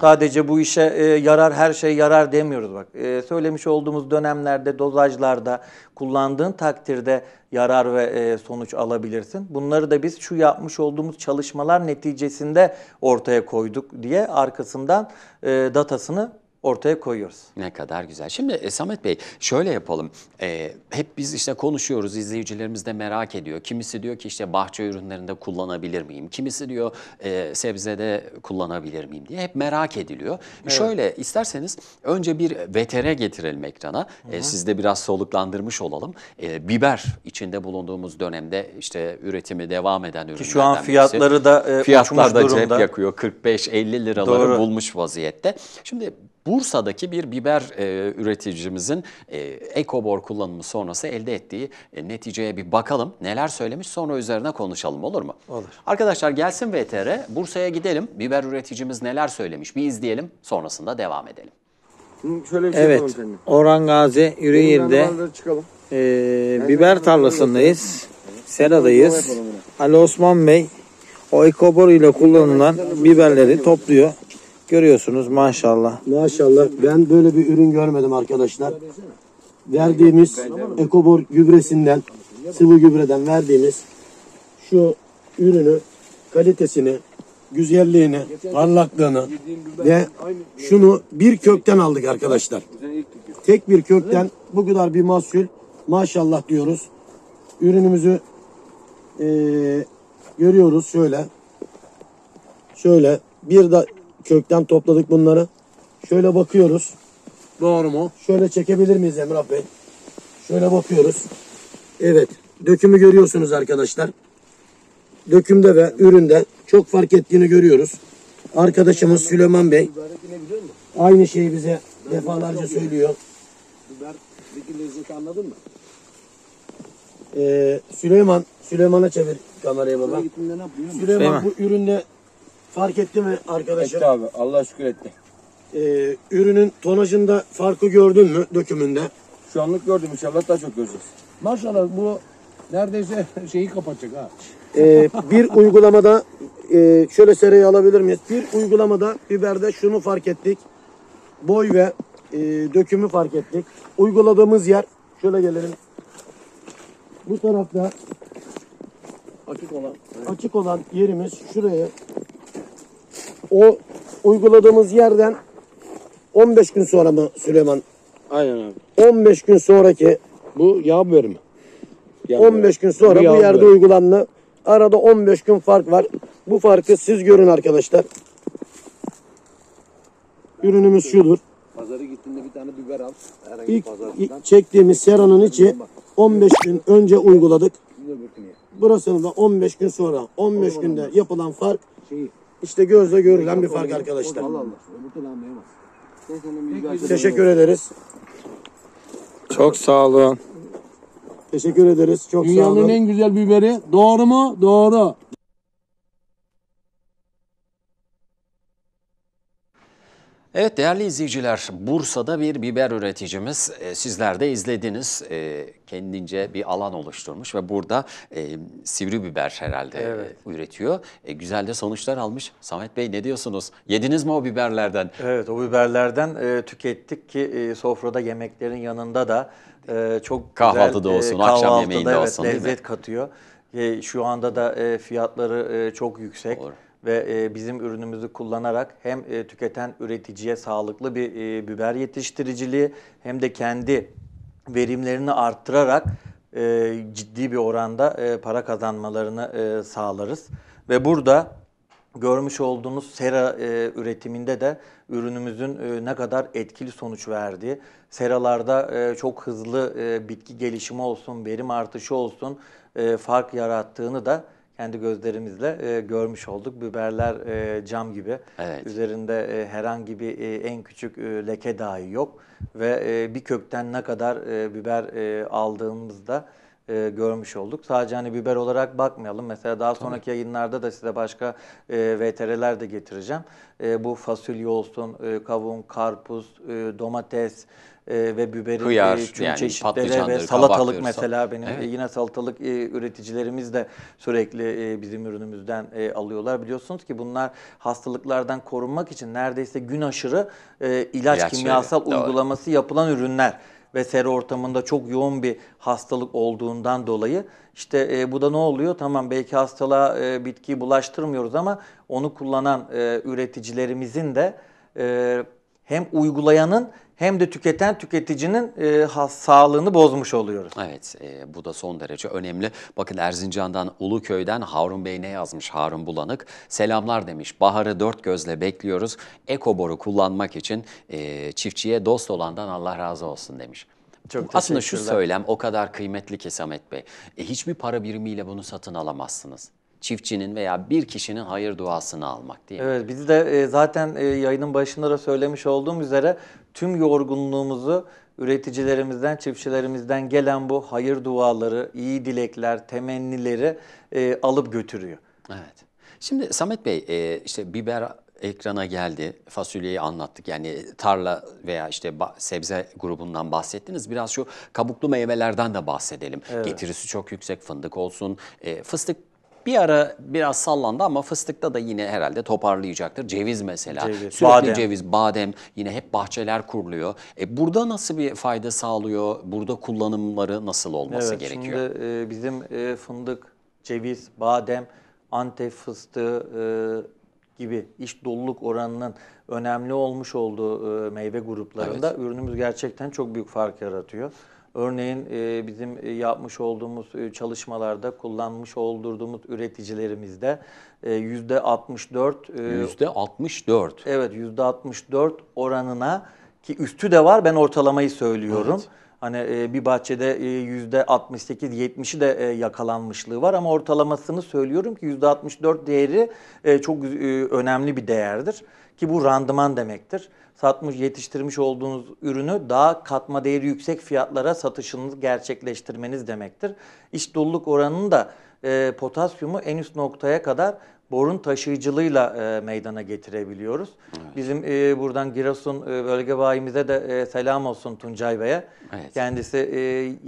Sadece bu işe e, yarar her şey yarar demiyoruz bak. E, söylemiş olduğumuz dönemlerde, dozajlarda kullandığın takdirde yarar ve e, sonuç alabilirsin. Bunları da biz şu yapmış olduğumuz çalışmalar neticesinde ortaya koyduk diye arkasından e, datasını ortaya koyuyoruz. Ne kadar güzel. Şimdi e, Samet Bey şöyle yapalım. E, hep biz işte konuşuyoruz, izleyicilerimiz de merak ediyor. Kimisi diyor ki işte bahçe ürünlerinde kullanabilir miyim? Kimisi diyor e, sebzede kullanabilir miyim diye hep merak ediliyor. Evet. Şöyle isterseniz önce bir vetere getirelim ekrana. E, hı siz de biraz soluklandırmış olalım. E, biber içinde bulunduğumuz dönemde işte üretimi devam eden ürünlerden Ki şu an fiyatları birisi. da e, Fiyatlar da durumda. cep yakıyor. 45-50 liraları Doğru. bulmuş vaziyette. Şimdi Bursa'daki bir biber e, üreticimizin e, ekobor kullanımı sonrası elde ettiği e, neticeye bir bakalım. Neler söylemiş sonra üzerine konuşalım olur mu? Olur. Arkadaşlar gelsin VTR Bursa'ya gidelim. Biber üreticimiz neler söylemiş bir izleyelim sonrasında devam edelim. Şöyle bir şey evet Orhan Gazi yüreğinde e, biber tarlasındayız. Sera'dayız. Ali Osman Bey o ekobor ile kullanılan biberleri topluyor. Görüyorsunuz maşallah. Maşallah. Ben böyle bir ürün görmedim arkadaşlar. Verdiğimiz ekobor gübresinden, sıvı gübreden verdiğimiz şu ürünü, kalitesini, güzelliğini, parlaklığını ve şunu bir kökten aldık arkadaşlar. Tek bir kökten bu kadar bir mahsul maşallah diyoruz. Ürünümüzü e, görüyoruz şöyle. Şöyle bir da kökten topladık bunları. Şöyle bakıyoruz. Doğru mu? Şöyle çekebilir miyiz Emrah Bey? Şöyle bakıyoruz. Evet. Dökümü görüyorsunuz arkadaşlar. Dökümde ve üründe çok fark ettiğini görüyoruz. Arkadaşımız Süleyman Bey aynı şeyi bize defalarca söylüyor. Biberdeki lezzeti anladın mı? Ee, Süleyman, Süleyman'a çevir kamerayı baba. Süleyman, Süleyman bu üründe Fark etti mi arkadaşım? Etti abi. Allah şükür etti. Ee, ürünün tonajında farkı gördün mü dökümünde? Şu anlık gördüm inşallah daha çok göreceğiz. Maşallah bu neredeyse şeyi kapatacak ha. Ee, bir uygulamada e, şöyle seriyi alabilir miyiz? Bir uygulamada biberde şunu fark ettik. Boy ve e, dökümü fark ettik. Uyguladığımız yer şöyle gelelim. Bu tarafta açık olan evet. açık olan yerimiz şuraya o uyguladığımız yerden 15 gün sonra mı Süleyman? Aynen abi. 15 gün sonraki Bu yağ biberi 15 gün sonra yağ bu yerde biberi. uygulandı. Arada 15 gün fark var. Bu farkı siz görün arkadaşlar. Ürünümüz şudur. Pazarı gittiğinde bir tane biber al. Herhangi İlk pazardan. çektiğimiz seranın içi 15 gün önce uyguladık. Burasını da 15 gün sonra 15 günde yapılan fark işte gözle görülen bir fark arkadaşlar. Teşekkür ederiz. Çok sağ olun. Teşekkür ederiz. Çok sağ olun. Dünyanın en güzel biberi. Doğru mu? Doğru. Evet değerli izleyiciler, Bursa'da bir biber üreticimiz, e, sizler de izlediniz, e, kendince bir alan oluşturmuş ve burada e, sivri biber herhalde e, evet. üretiyor. E, güzel de sonuçlar almış. Samet Bey ne diyorsunuz? Yediniz mi o biberlerden? Evet o biberlerden e, tükettik ki e, sofrada yemeklerin yanında da e, çok Kahvaltıda güzel, olsun, e, akşam yemeğinde evet, olsun lezzet katıyor. E, şu anda da e, fiyatları e, çok yüksek. Doğru ve e, bizim ürünümüzü kullanarak hem e, tüketen üreticiye sağlıklı bir e, biber yetiştiriciliği hem de kendi verimlerini arttırarak ciddi bir oranda para kazanmalarını sağlarız. Ve burada görmüş olduğunuz sera üretiminde de ürünümüzün ne kadar etkili sonuç verdiği, seralarda çok hızlı bitki gelişimi olsun, verim artışı olsun fark yarattığını da kendi gözlerimizle e, görmüş olduk. Biberler e, cam gibi. Evet. Üzerinde e, herhangi bir e, en küçük e, leke dahi yok. Ve e, bir kökten ne kadar e, biber e, aldığımızda e, görmüş olduk. Sadece hani biber olarak bakmayalım. Mesela daha Tabii. sonraki yayınlarda da size başka e, VTR'ler de getireceğim. E, bu fasulye olsun, e, kavun, karpuz, e, domates, e, ve biberin Hıyar, e, tüm yani çeşitleri ve salatalık mesela benim evet. e, yine salatalık e, üreticilerimiz de sürekli e, bizim ürünümüzden e, alıyorlar. Biliyorsunuz ki bunlar hastalıklardan korunmak için neredeyse gün aşırı e, ilaç İlaçları, kimyasal doğru. uygulaması yapılan ürünler ve sera ortamında çok yoğun bir hastalık olduğundan dolayı işte e, bu da ne oluyor? Tamam belki hastalığa e, bitkiyi bulaştırmıyoruz ama onu kullanan e, üreticilerimizin de e, hem uygulayanın hem de tüketen tüketicinin e, has, sağlığını bozmuş oluyoruz. Evet e, bu da son derece önemli. Bakın Erzincan'dan Uluköy'den Harun Bey ne yazmış Harun Bulanık? Selamlar demiş baharı dört gözle bekliyoruz. Ekoboru kullanmak için e, çiftçiye dost olandan Allah razı olsun demiş. Çok Aslında şu söylem o kadar kıymetli ki Samet Bey. E, hiçbir para birimiyle bunu satın alamazsınız çiftçinin veya bir kişinin hayır duasını almak değil mi? Evet biz de e, zaten e, yayının başında da söylemiş olduğum üzere tüm yorgunluğumuzu üreticilerimizden, çiftçilerimizden gelen bu hayır duaları, iyi dilekler, temennileri e, alıp götürüyor. Evet. Şimdi Samet Bey işte biber ekrana geldi. Fasulyeyi anlattık. Yani tarla veya işte sebze grubundan bahsettiniz. Biraz şu kabuklu meyvelerden de bahsedelim. Evet. Getirisi çok yüksek fındık olsun. fıstık bir ara biraz sallandı ama fıstıkta da yine herhalde toparlayacaktır. Ceviz mesela. Ceviz, Sürekli badem. ceviz, badem yine hep bahçeler kuruluyor. E burada nasıl bir fayda sağlıyor? Burada kullanımları nasıl olması evet, gerekiyor? Evet şimdi e, bizim e, fındık, ceviz, badem, antep fıstığı e, gibi iş doluluk oranının önemli olmuş olduğu e, meyve gruplarında evet. ürünümüz gerçekten çok büyük fark yaratıyor. Örneğin e, bizim e, yapmış olduğumuz e, çalışmalarda kullanmış olduğumuz üreticilerimizde yüzde %64 yüzde %64 Evet yüzde %64 oranına ki üstü de var ben ortalamayı söylüyorum. Evet. Hani bir bahçede yüzde %68-70'i de yakalanmışlığı var ama ortalamasını söylüyorum ki yüzde %64 değeri çok önemli bir değerdir. Ki bu randıman demektir satmış, yetiştirmiş olduğunuz ürünü daha katma değeri yüksek fiyatlara satışınızı gerçekleştirmeniz demektir. İş doluluk oranının da e, potasyumu en üst noktaya kadar borun taşıyıcılığıyla e, meydana getirebiliyoruz. Evet. Bizim e, buradan Giresun e, bölge bayimize de e, selam olsun Tuncay Bey'e. Evet. Kendisi e,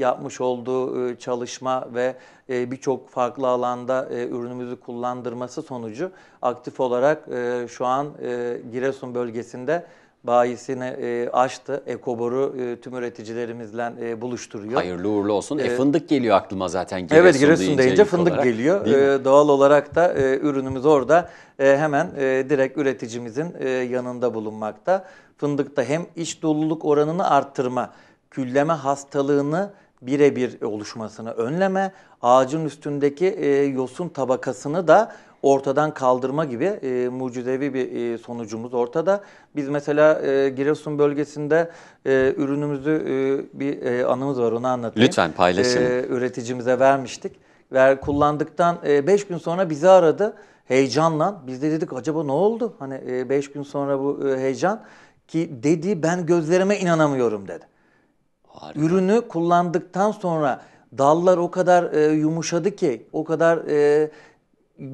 yapmış olduğu e, çalışma ve e, birçok farklı alanda e, ürünümüzü kullandırması sonucu aktif olarak e, şu an e, Giresun bölgesinde bayisini e, açtı. Ekobor'u e, tüm üreticilerimizle e, buluşturuyor. Hayırlı uğurlu olsun. E, e fındık geliyor aklıma zaten. Giresun evet Giresun deyince, deyince fındık olarak, geliyor. E, doğal olarak da e, ürünümüz orada e, hemen e, direkt üreticimizin e, yanında bulunmakta. Fındıkta hem iç doluluk oranını arttırma, külleme hastalığını birebir oluşmasını önleme, ağacın üstündeki e, yosun tabakasını da ortadan kaldırma gibi e, mucizevi bir e, sonucumuz ortada. Biz mesela e, Giresun bölgesinde e, ürünümüzü e, bir e, anımız var onu anlatayım. Lütfen paylaşın. E, üreticimize vermiştik. Ver, kullandıktan 5 e, gün sonra bizi aradı heyecanla. Biz de dedik acaba ne oldu? Hani 5 e, gün sonra bu e, heyecan ki dedi ben gözlerime inanamıyorum dedi. Harika. Ürünü kullandıktan sonra dallar o kadar e, yumuşadı ki, o kadar e,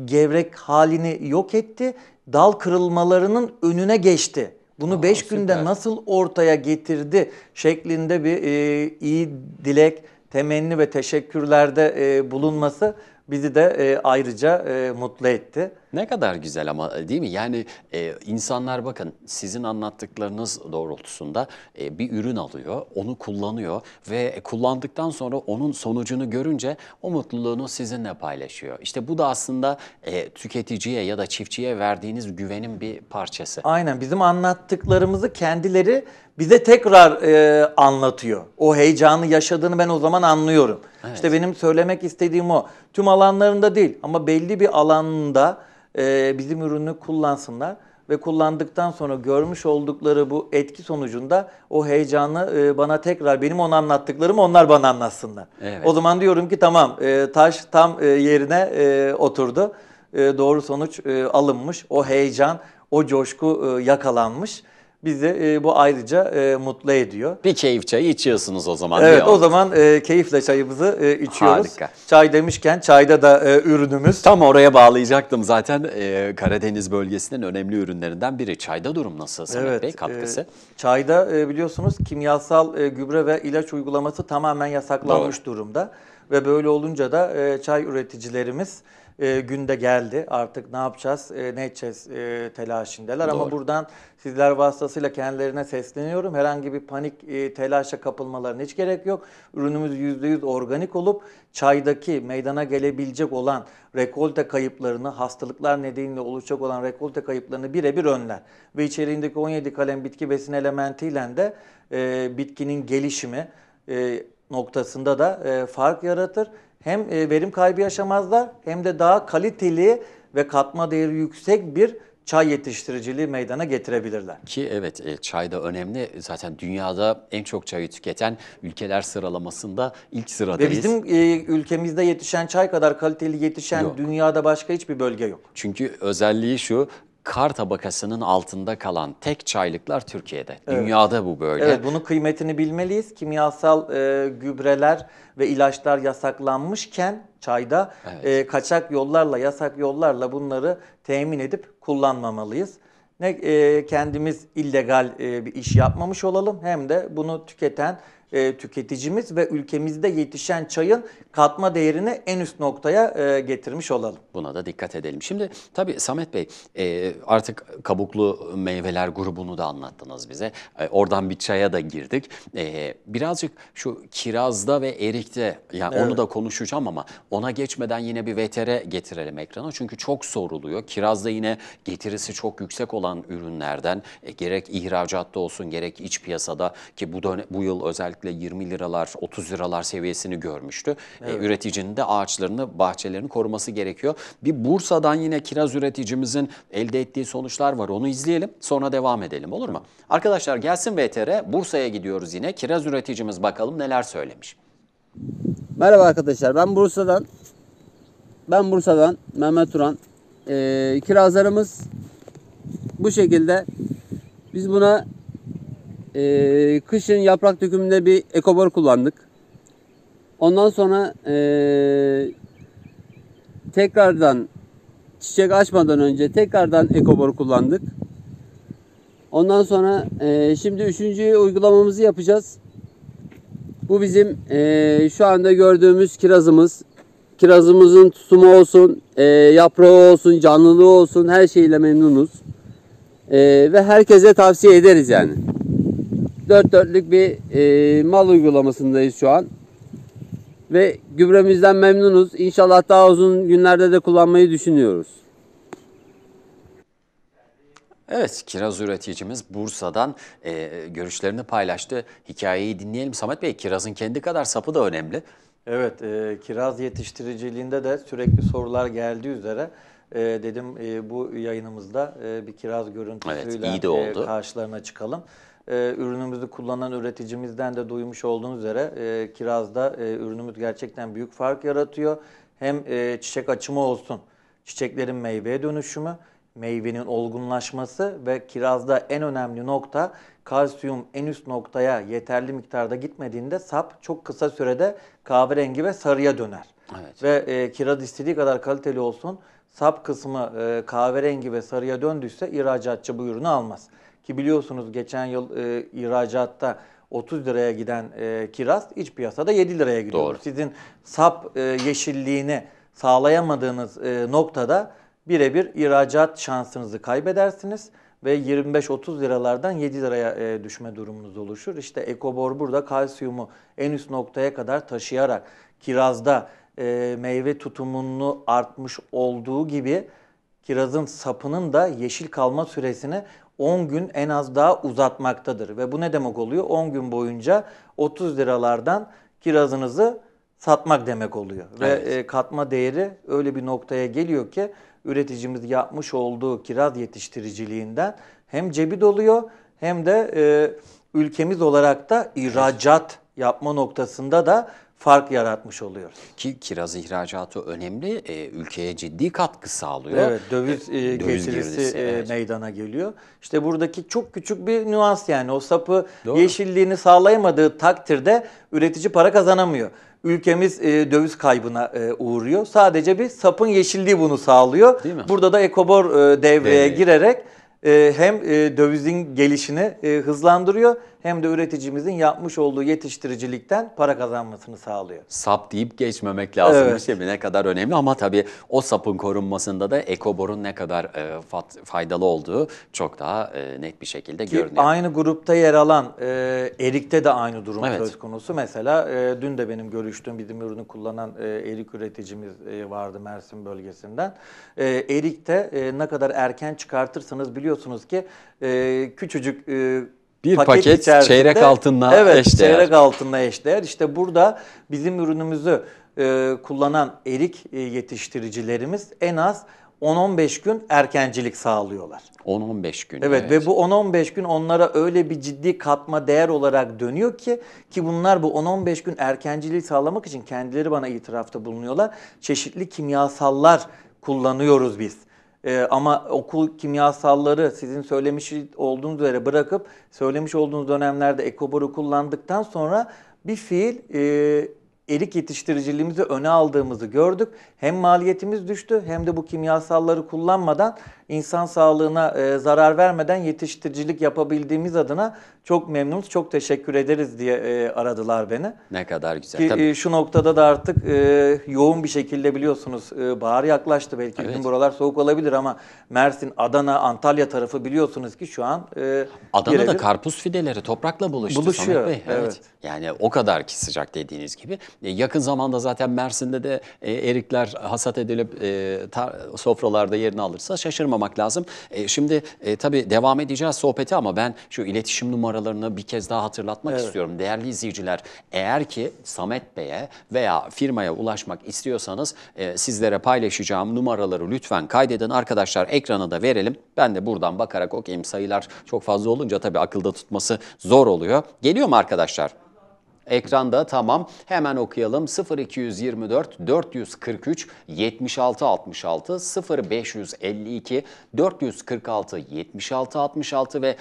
gevrek halini yok etti. Dal kırılmalarının önüne geçti. Bunu 5 günde nasıl ortaya getirdi şeklinde bir e, iyi dilek, temenni ve teşekkürlerde e, bulunması bizi de e, ayrıca e, mutlu etti. Ne kadar güzel ama e, değil mi? Yani e, insanlar bakın sizin anlattıklarınız doğrultusunda e, bir ürün alıyor, onu kullanıyor ve kullandıktan sonra onun sonucunu görünce o mutluluğunu sizinle paylaşıyor. İşte bu da aslında e, tüketiciye ya da çiftçiye verdiğiniz güvenin bir parçası. Aynen bizim anlattıklarımızı kendileri bize tekrar e, anlatıyor. O heyecanı yaşadığını ben o zaman anlıyorum. Evet. İşte benim söylemek istediğim o. Tüm alanlarında değil ama belli bir alanda e, bizim ürünü kullansınlar ve kullandıktan sonra görmüş oldukları bu etki sonucunda o heyecanı e, bana tekrar benim ona anlattıklarım onlar bana anlatsınlar. Evet. O zaman diyorum ki tamam e, taş tam e, yerine e, oturdu. E, doğru sonuç e, alınmış. O heyecan, o coşku e, yakalanmış. Bizi e, bu ayrıca e, mutlu ediyor. Bir keyif çayı içiyorsunuz o zaman. Evet o zaman e, keyifle çayımızı e, içiyoruz. Harika. Çay demişken çayda da e, ürünümüz. Tam oraya bağlayacaktım zaten e, Karadeniz bölgesinin önemli ürünlerinden biri. Çayda durum nasıl Samet evet, Bey e, katkısı? E, çayda e, biliyorsunuz kimyasal e, gübre ve ilaç uygulaması tamamen yasaklanmış Doğru. durumda. Ve böyle olunca da e, çay üreticilerimiz e, günde geldi. Artık ne yapacağız, e, ne edeceğiz e, telaşindeler. Doğru. Ama buradan sizler vasıtasıyla kendilerine sesleniyorum. Herhangi bir panik e, telaşa kapılmalarına hiç gerek yok. Ürünümüz %100 organik olup çaydaki meydana gelebilecek olan rekolte kayıplarını, hastalıklar nedeniyle oluşacak olan rekolte kayıplarını birebir önler. Ve içeriğindeki 17 kalem bitki besin elementiyle de e, bitkinin gelişimi, e, noktasında da e, fark yaratır hem e, verim kaybı yaşamazlar hem de daha kaliteli ve katma değeri yüksek bir çay yetiştiriciliği meydana getirebilirler. Ki evet e, çay da önemli. Zaten dünyada en çok çayı tüketen ülkeler sıralamasında ilk sıradayız. Ve bizim e, ülkemizde yetişen çay kadar kaliteli yetişen yok. dünyada başka hiçbir bölge yok. Çünkü özelliği şu kar tabakasının altında kalan tek çaylıklar Türkiye'de. Evet. Dünyada bu böyle. Evet, bunun kıymetini bilmeliyiz. Kimyasal e, gübreler ve ilaçlar yasaklanmışken çayda evet. e, kaçak yollarla, yasak yollarla bunları temin edip kullanmamalıyız. Ne e, kendimiz illegal e, bir iş yapmamış olalım hem de bunu tüketen e, tüketicimiz ve ülkemizde yetişen çayın katma değerini en üst noktaya e, getirmiş olalım. Buna da dikkat edelim. Şimdi tabii Samet Bey e, artık kabuklu meyveler grubunu da anlattınız bize. E, oradan bir çaya da girdik. E, birazcık şu kirazda ve erikte yani evet. onu da konuşacağım ama ona geçmeden yine bir VTR getirelim ekrana. Çünkü çok soruluyor. Kirazda yine getirisi çok yüksek olan ürünlerden e, gerek ihracatta olsun gerek iç piyasada ki bu, bu yıl özel özellikle 20 liralar, 30 liralar seviyesini görmüştü. E, evet. E, üreticinin de ağaçlarını, bahçelerini koruması gerekiyor. Bir Bursa'dan yine kiraz üreticimizin elde ettiği sonuçlar var. Onu izleyelim sonra devam edelim olur mu? Arkadaşlar gelsin VTR Bursa'ya gidiyoruz yine. Kiraz üreticimiz bakalım neler söylemiş. Merhaba arkadaşlar ben Bursa'dan ben Bursa'dan Mehmet Turan ee, kirazlarımız bu şekilde biz buna e, kışın yaprak dökümünde bir ekobor kullandık. Ondan sonra e, tekrardan çiçek açmadan önce tekrardan ekobor kullandık. Ondan sonra e, şimdi üçüncü uygulamamızı yapacağız. Bu bizim e, şu anda gördüğümüz kirazımız. Kirazımızın tutumu olsun, e, yaprağı olsun, canlılığı olsun her şeyle memnunuz. E, ve herkese tavsiye ederiz yani dört dörtlük bir e, mal uygulamasındayız şu an. Ve gübremizden memnunuz. İnşallah daha uzun günlerde de kullanmayı düşünüyoruz. Evet, kiraz üreticimiz Bursa'dan e, görüşlerini paylaştı. Hikayeyi dinleyelim. Samet Bey, kirazın kendi kadar sapı da önemli. Evet, e, kiraz yetiştiriciliğinde de sürekli sorular geldiği üzere e, dedim e, bu yayınımızda e, bir kiraz görüntüsüyle evet, iyi de e, oldu. E, karşılarına çıkalım e, ürünümüzü kullanan üreticimizden de duymuş olduğunuz üzere e, kirazda e, ürünümüz gerçekten büyük fark yaratıyor. Hem e, çiçek açımı olsun, çiçeklerin meyveye dönüşümü, meyvenin olgunlaşması ve kirazda en önemli nokta kalsiyum en üst noktaya yeterli miktarda gitmediğinde sap çok kısa sürede kahverengi ve sarıya döner. Evet. Ve e, kiraz istediği kadar kaliteli olsun sap kısmı e, kahverengi ve sarıya döndüyse ihracatçı bu ürünü almaz. Ki biliyorsunuz geçen yıl e, ihracatta 30 liraya giden e, kiraz iç piyasada 7 liraya gidiyor. Doğru. Sizin sap e, yeşilliğini sağlayamadığınız e, noktada birebir ihracat şansınızı kaybedersiniz ve 25-30 liralardan 7 liraya e, düşme durumunuz oluşur. İşte ekobor burada kalsiyumu en üst noktaya kadar taşıyarak kirazda e, meyve tutumunu artmış olduğu gibi kirazın sapının da yeşil kalma süresini 10 gün en az daha uzatmaktadır. Ve bu ne demek oluyor? 10 gün boyunca 30 liralardan kirazınızı satmak demek oluyor. Evet. Ve katma değeri öyle bir noktaya geliyor ki üreticimiz yapmış olduğu kiraz yetiştiriciliğinden hem cebi doluyor hem de e, ülkemiz olarak da ihracat yapma noktasında da fark yaratmış oluyoruz. Ki kiraz ihracatı önemli, e, ülkeye ciddi katkı sağlıyor. Evet, döviz, e, e döviz getirisi, getirisi e, evet. meydana geliyor. İşte buradaki çok küçük bir nüans yani o sapı Doğru. yeşilliğini sağlayamadığı takdirde üretici para kazanamıyor. Ülkemiz e, döviz kaybına e, uğruyor. Sadece bir sapın yeşilliği bunu sağlıyor. Değil mi? Burada da ekobor e, devreye Devreye. girerek e, hem e, dövizin gelişini e, hızlandırıyor hem de üreticimizin yapmış olduğu yetiştiricilikten para kazanmasını sağlıyor. Sap deyip geçmemek lazım evet. bir şey Ne kadar önemli ama tabii o sapın korunmasında da ekoborun ne kadar e, faydalı olduğu çok daha e, net bir şekilde Ki görünüyor. Aynı grupta yer alan e, erikte de aynı durum evet. söz konusu. Mesela e, dün de benim görüştüğüm bir ürünü kullanan e, erik üreticimiz e, vardı Mersin bölgesinden. E, erikte e, ne kadar erken çıkartırsanız biliyorsunuz ki e, küçücük e, bir paket, paket içerisinde, çeyrek altınla evet, eşdeğer. çeyrek altınla eşdeğer. İşte burada bizim ürünümüzü e, kullanan erik e, yetiştiricilerimiz en az 10-15 gün erkencilik sağlıyorlar. 10-15 gün. Evet, evet ve bu 10-15 gün onlara öyle bir ciddi katma değer olarak dönüyor ki ki bunlar bu 10-15 gün erkenciliği sağlamak için kendileri bana itirafta bulunuyorlar. Çeşitli kimyasallar kullanıyoruz biz. Ee, ama okul kimyasalları sizin söylemiş olduğunuz üzere bırakıp söylemiş olduğunuz dönemlerde ekoboru kullandıktan sonra bir fiil e, erik yetiştiriciliğimizi öne aldığımızı gördük. Hem maliyetimiz düştü hem de bu kimyasalları kullanmadan insan sağlığına e, zarar vermeden yetiştiricilik yapabildiğimiz adına çok memnunuz, çok teşekkür ederiz diye e, aradılar beni. Ne kadar güzel. Ki, E, şu noktada da artık e, yoğun bir şekilde biliyorsunuz e, bahar yaklaştı. Belki evet. buralar soğuk olabilir ama Mersin, Adana, Antalya tarafı biliyorsunuz ki şu an... E, Adana'da birebir... karpuz fideleri toprakla buluştu Buluşuyor, Bey. Evet. evet. Yani o kadar ki sıcak dediğiniz gibi. E, yakın zamanda zaten Mersin'de de e, erikler hasat edilip e, sofralarda yerini alırsa şaşırmamak unutmamak lazım. E, şimdi e, tabii devam edeceğiz sohbeti ama ben şu iletişim numaralarını bir kez daha hatırlatmak evet. istiyorum. Değerli izleyiciler eğer ki Samet Bey'e veya firmaya ulaşmak istiyorsanız e, sizlere paylaşacağım numaraları lütfen kaydedin. Arkadaşlar ekrana da verelim. Ben de buradan bakarak okuyayım. Sayılar çok fazla olunca tabii akılda tutması zor oluyor. Geliyor mu arkadaşlar? Ekranda tamam hemen okuyalım 0224 443 76 66 0552 446 76 66 ve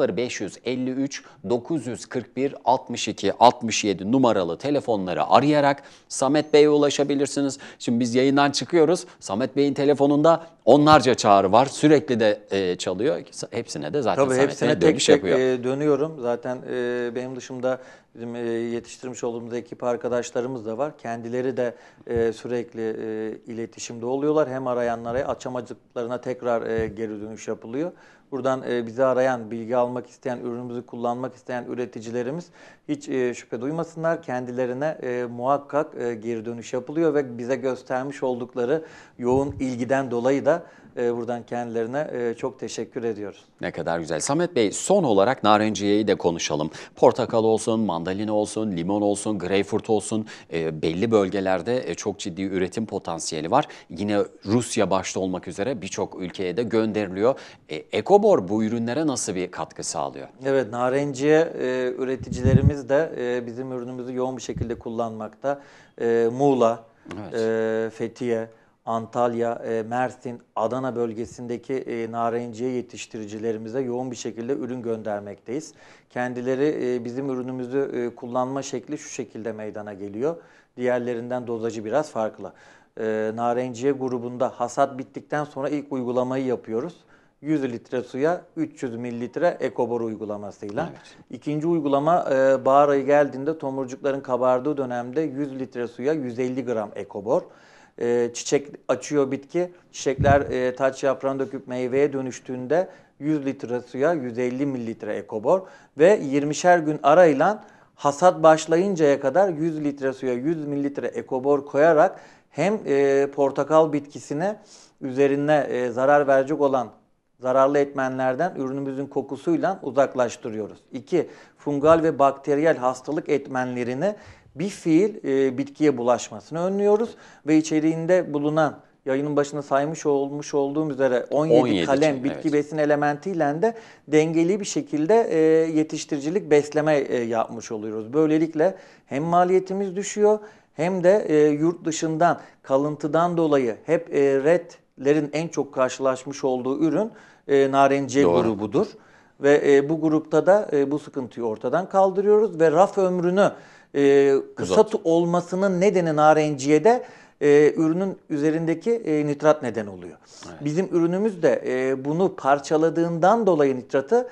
0553 941 62 67 numaralı telefonları arayarak Samet Bey'e ulaşabilirsiniz. Şimdi biz yayından çıkıyoruz. Samet Bey'in telefonunda onlarca çağrı var. Sürekli de e, çalıyor. Hepsine de zaten Tabii Samet hepsine şey tek dönüş tek yapıyor. E, dönüyorum. Zaten e, benim dışımda Bizim e, yetiştirmiş olduğumuz ekip arkadaşlarımız da var. Kendileri de e, sürekli e, iletişimde oluyorlar. Hem arayanlara açamadıklarına tekrar geri dönüş yapılıyor. Buradan bizi arayan, bilgi almak isteyen, ürünümüzü kullanmak isteyen üreticilerimiz hiç şüphe duymasınlar. Kendilerine muhakkak geri dönüş yapılıyor ve bize göstermiş oldukları yoğun ilgiden dolayı da e, buradan kendilerine e, çok teşekkür ediyoruz. Ne kadar güzel. Samet Bey son olarak narenciyeyi de konuşalım. Portakal olsun, mandalina olsun, limon olsun, greyfurt olsun e, belli bölgelerde e, çok ciddi üretim potansiyeli var. Yine Rusya başta olmak üzere birçok ülkeye de gönderiliyor. E, Ekobor bu ürünlere nasıl bir katkı sağlıyor? Evet narenciye e, üreticilerimiz de e, bizim ürünümüzü yoğun bir şekilde kullanmakta. E, Muğla, evet. e, Fethiye, Antalya, e, Mersin, Adana bölgesindeki e, narenciye yetiştiricilerimize yoğun bir şekilde ürün göndermekteyiz. Kendileri e, bizim ürünümüzü kullanma şekli şu şekilde meydana geliyor. Diğerlerinden dozacı biraz farklı. Narenciye grubunda hasat bittikten sonra ilk uygulamayı yapıyoruz. 100 litre suya 300 mililitre ekobor uygulamasıyla. Evet. İkinci uygulama bahar ayı geldiğinde tomurcukların kabardığı dönemde 100 litre suya 150 gram ekobor e, çiçek açıyor bitki. Çiçekler e, taç yaprağını döküp meyveye dönüştüğünde 100 litre suya 150 mililitre ekobor ve 20'şer gün arayla hasat başlayıncaya kadar 100 litre suya 100 mililitre ekobor koyarak hem e, portakal bitkisine üzerine e, zarar verecek olan zararlı etmenlerden ürünümüzün kokusuyla uzaklaştırıyoruz. 2. Fungal ve bakteriyel hastalık etmenlerini bir fiil e, bitkiye bulaşmasını önlüyoruz ve içeriğinde bulunan yayının başında saymış olmuş olduğum üzere 17, 17 kalem için, bitki evet. besin elementiyle de dengeli bir şekilde e, yetiştiricilik besleme e, yapmış oluyoruz. Böylelikle hem maliyetimiz düşüyor hem de e, yurt dışından kalıntıdan dolayı hep e, redlerin en çok karşılaşmış olduğu ürün e, narenciye grubudur. Ve e, bu grupta da e, bu sıkıntıyı ortadan kaldırıyoruz ve raf ömrünü e, ee, kısa olmasının nedeni narenciyede e, ürünün üzerindeki e, nitrat neden oluyor. Evet. Bizim ürünümüz de e, bunu parçaladığından dolayı nitratı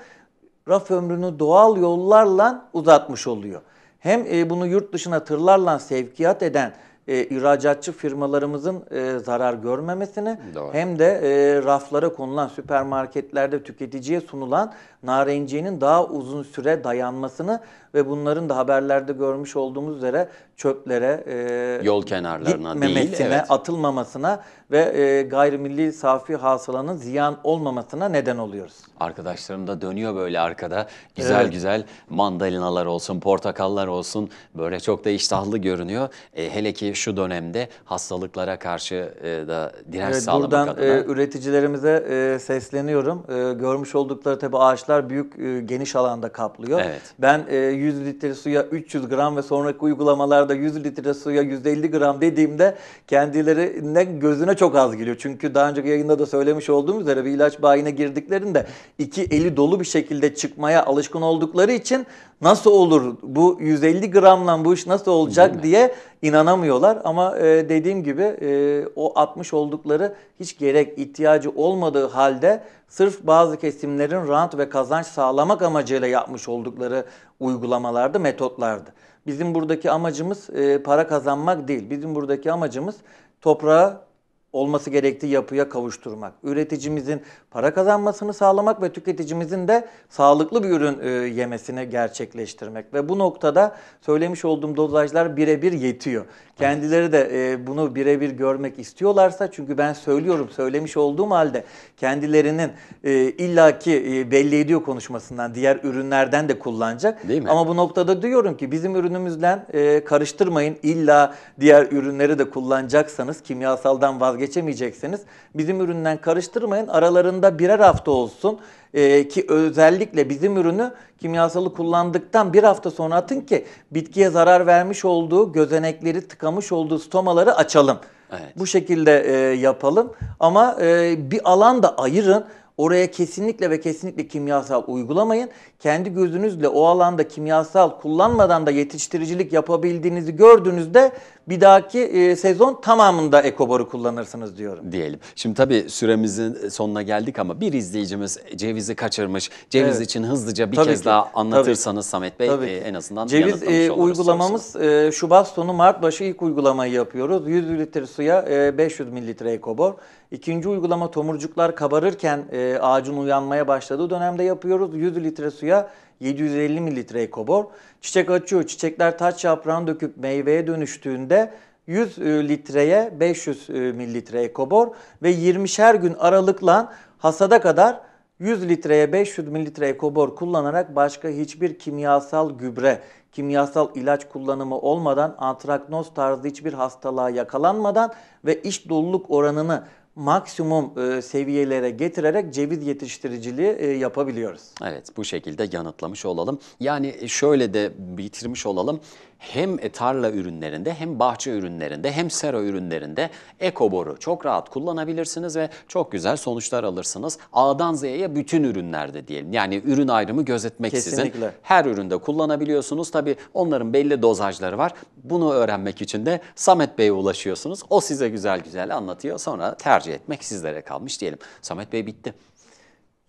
raf ömrünü doğal yollarla uzatmış oluyor. Hem e, bunu yurt dışına tırlarla sevkiyat eden e, ihracatçı firmalarımızın e, zarar görmemesini Doğru. hem de e, raflara konulan süpermarketlerde tüketiciye sunulan narenciyenin daha uzun süre dayanmasını ve bunların da haberlerde görmüş olduğumuz üzere çöplere e, yol kenarlarına gitmemesine, değil, evet. atılmamasına ve e, gayrimilli safi hasılanın ziyan olmamasına neden oluyoruz. Arkadaşlarım da dönüyor böyle arkada. Güzel evet. güzel mandalinalar olsun, portakallar olsun. Böyle çok da iştahlı görünüyor. E, hele ki şu dönemde hastalıklara karşı e, da direnç evet, sağlamak buradan, adına. Buradan e, üreticilerimize e, sesleniyorum. E, görmüş oldukları tabi ağaçlar büyük e, geniş alanda kaplıyor. Evet. Ben e, 100 litre suya 300 gram ve sonraki uygulamalarda 100 litre suya 150 gram dediğimde kendileri ne gözüne çok az geliyor. Çünkü daha önceki yayında da söylemiş olduğum üzere bir ilaç bayine girdiklerinde iki eli dolu bir şekilde çıkmaya alışkın oldukları için nasıl olur bu 150 gramla bu iş nasıl olacak diye inanamıyorlar. Ama e, dediğim gibi e, o atmış oldukları hiç gerek ihtiyacı olmadığı halde sırf bazı kesimlerin rant ve kazanç sağlamak amacıyla yapmış oldukları uygulamalardı, metotlardı. Bizim buradaki amacımız e, para kazanmak değil. Bizim buradaki amacımız toprağa olması gerektiği yapıya kavuşturmak, üreticimizin para kazanmasını sağlamak ve tüketicimizin de sağlıklı bir ürün e, yemesini gerçekleştirmek ve bu noktada söylemiş olduğum dozajlar birebir yetiyor. Kendileri de e, bunu birebir görmek istiyorlarsa çünkü ben söylüyorum söylemiş olduğum halde kendilerinin e, illaki e, belli ediyor konuşmasından diğer ürünlerden de kullanacak. Değil mi? Ama bu noktada diyorum ki bizim ürünümüzle e, karıştırmayın illa diğer ürünleri de kullanacaksanız kimyasaldan vazgeçmeyin vazgeçemeyecekseniz bizim üründen karıştırmayın. Aralarında birer hafta olsun ee, ki özellikle bizim ürünü kimyasalı kullandıktan bir hafta sonra atın ki bitkiye zarar vermiş olduğu gözenekleri tıkamış olduğu stomaları açalım. Evet. Bu şekilde e, yapalım ama e, bir alan da ayırın. Oraya kesinlikle ve kesinlikle kimyasal uygulamayın. Kendi gözünüzle o alanda kimyasal kullanmadan da yetiştiricilik yapabildiğinizi gördüğünüzde bir dahaki e, sezon tamamında ekoboru kullanırsınız diyorum. Diyelim. Şimdi tabii süremizin sonuna geldik ama bir izleyicimiz cevizi kaçırmış. Ceviz Evet. için hızlıca bir Tabii kez ki. daha anlatırsanız Samet Bey Tabii e, en azından Ceviz e, uygulamamız e, Şubat sonu Mart başı ilk uygulamayı yapıyoruz. 100 litre suya e, 500 mililitre ekobor. İkinci uygulama tomurcuklar kabarırken e, ağacın uyanmaya başladığı dönemde yapıyoruz. 100 litre suya 750 mililitre ekobor. Çiçek açıyor, çiçekler taç yaprağını döküp meyveye dönüştüğünde 100 e, litreye 500 e, mililitre ekobor ve 20'şer gün aralıkla hasada kadar 100 litreye 500 mililitre ekobor kullanarak başka hiçbir kimyasal gübre, kimyasal ilaç kullanımı olmadan antraknoz tarzı hiçbir hastalığa yakalanmadan ve iç doluluk oranını maksimum e, seviyelere getirerek ceviz yetiştiriciliği e, yapabiliyoruz. Evet bu şekilde yanıtlamış olalım. Yani e, şöyle de bitirmiş olalım hem e, tarla ürünlerinde hem bahçe ürünlerinde hem sera ürünlerinde ekoboru çok rahat kullanabilirsiniz ve çok güzel sonuçlar alırsınız. A'dan Z'ye bütün ürünlerde diyelim. Yani ürün ayrımı gözetmeksizin Kesinlikle. her üründe kullanabiliyorsunuz. Tabii onların belli dozajları var. Bunu öğrenmek için de Samet Bey'e ulaşıyorsunuz. O size güzel güzel anlatıyor. Sonra tercih etmek sizlere kalmış diyelim. Samet Bey bitti.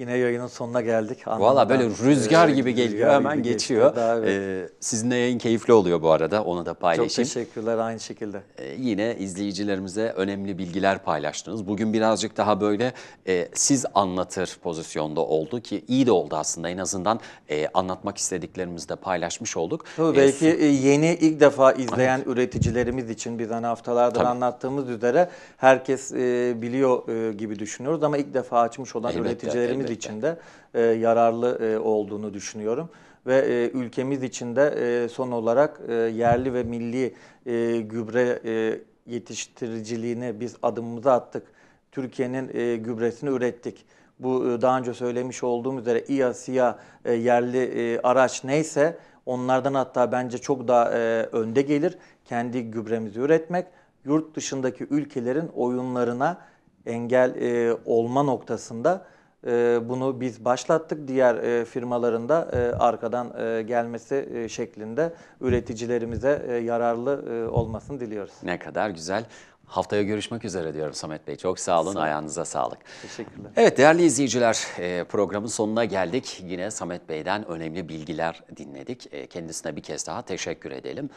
Yine yayının sonuna geldik. Anlamda, Valla böyle e, rüzgar e, gibi geliyor rüzgar hemen gibi geçiyor. geçiyor. Ee, sizinle yayın keyifli oluyor bu arada onu da paylaşayım. Çok teşekkürler aynı şekilde. Ee, yine izleyicilerimize önemli bilgiler paylaştınız. Bugün birazcık daha böyle e, siz anlatır pozisyonda oldu ki iyi de oldu aslında en azından e, anlatmak istediklerimizi de paylaşmış olduk. Tabii e, belki e, yeni ilk defa izleyen evet. üreticilerimiz için bir hani haftalardır Tabii. anlattığımız üzere herkes e, biliyor e, gibi düşünüyoruz ama ilk defa açmış olan elbette, üreticilerimiz elbette Kesinlikle. için de e, yararlı e, olduğunu düşünüyorum. Ve e, ülkemiz için de e, son olarak e, yerli ve milli e, gübre e, yetiştiriciliğine biz adımımızı attık. Türkiye'nin e, gübresini ürettik. Bu e, daha önce söylemiş olduğum üzere İHA, SİHA e, yerli e, araç neyse onlardan hatta bence çok daha e, önde gelir. Kendi gübremizi üretmek, yurt dışındaki ülkelerin oyunlarına engel e, olma noktasında ee, bunu biz başlattık diğer e, firmalarında e, arkadan e, gelmesi şeklinde üreticilerimize yararlı olmasını diliyoruz. Ne kadar güzel. Haftaya görüşmek üzere diyorum Samet Bey. Çok sağ olun, sağ olun. ayağınıza sağlık. Teşekkürler. Evet değerli izleyiciler programın sonuna geldik. Yine Samet Bey'den önemli bilgiler dinledik. Kendisine bir kez daha teşekkür edelim.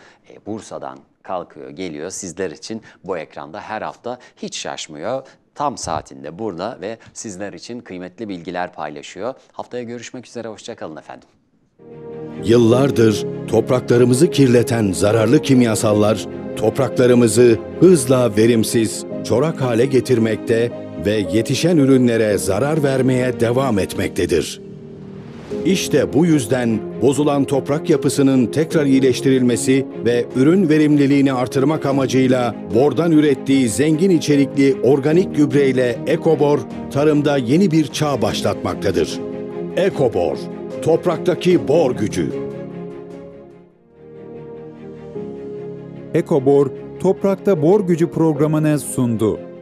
Bursa'dan kalkıyor, geliyor sizler için bu ekranda her hafta hiç şaşmıyor tam saatinde burada ve sizler için kıymetli bilgiler paylaşıyor. Haftaya görüşmek üzere, hoşçakalın efendim. Yıllardır topraklarımızı kirleten zararlı kimyasallar topraklarımızı hızla verimsiz, çorak hale getirmekte ve yetişen ürünlere zarar vermeye devam etmektedir. İşte bu yüzden bozulan toprak yapısının tekrar iyileştirilmesi ve ürün verimliliğini artırmak amacıyla bordan ürettiği zengin içerikli organik gübreyle Ekobor tarımda yeni bir çağ başlatmaktadır. Ekobor, topraktaki bor gücü. Ekobor, toprakta bor gücü programını sundu.